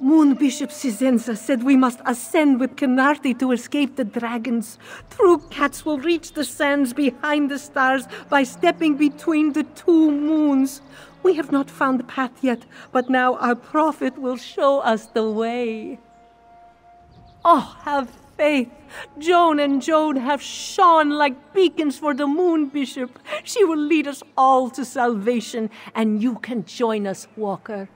Moon Bishop Sizenza said we must ascend with Canardi to escape the dragons. True cats will reach the sands behind the stars by stepping between the two moons. We have not found the path yet, but now our prophet will show us the way. Oh, have faith. Joan and Joan have shone like beacons for the moon, Bishop. She will lead us all to salvation, and you can join us, Walker.